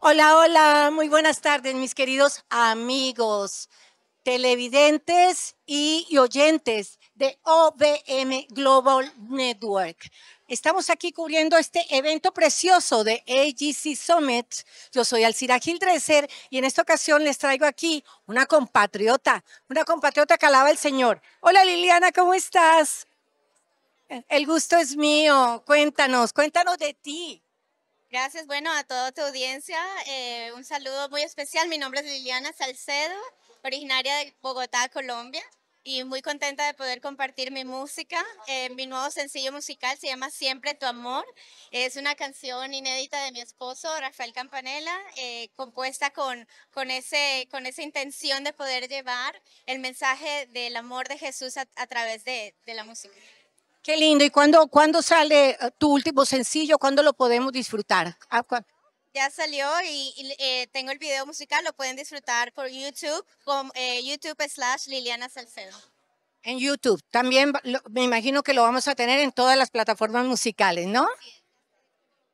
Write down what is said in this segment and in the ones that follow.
Hola, hola, muy buenas tardes, mis queridos amigos, televidentes y, oyentes de OBM Global Network. Estamos aquí cubriendo este evento precioso de AGC Summit. Yo soy Alcira Gildreser y en esta ocasión les traigo aquí una compatriota, una compatriota que alaba el Señor. Hola Liliana, ¿cómo estás? El gusto es mío. Cuéntanos, cuéntanos de ti. Gracias, bueno, a toda tu audiencia, eh, un saludo muy especial. Mi nombre es Liliana Salcedo, originaria de Bogotá, Colombia, y muy contenta de poder compartir mi música. Eh, mi nuevo sencillo musical se llama Siempre tu amor. Es una canción inédita de mi esposo, Rafael Campanella, eh, compuesta con, con, ese, con esa intención de poder llevar el mensaje del amor de Jesús a, a través de, de la música. Qué lindo. ¿Y cuándo, sale eh, tu último sencillo? ¿Cuándo lo podemos disfrutar? Ah, ya salió y, eh, tengo el video musical, lo pueden disfrutar por YouTube, con eh, YouTube slash Liliana Salcedo. En YouTube, también me imagino que lo vamos a tener en todas las plataformas musicales, ¿no?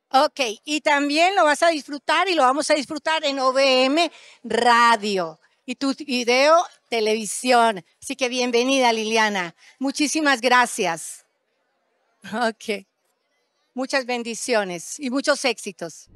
Ok, y también lo vas a disfrutar y lo vamos a disfrutar en OBM Radio y tu video televisión. Así que bienvenida Liliana, muchísimas gracias. Ok. Muchas bendiciones y muchos éxitos.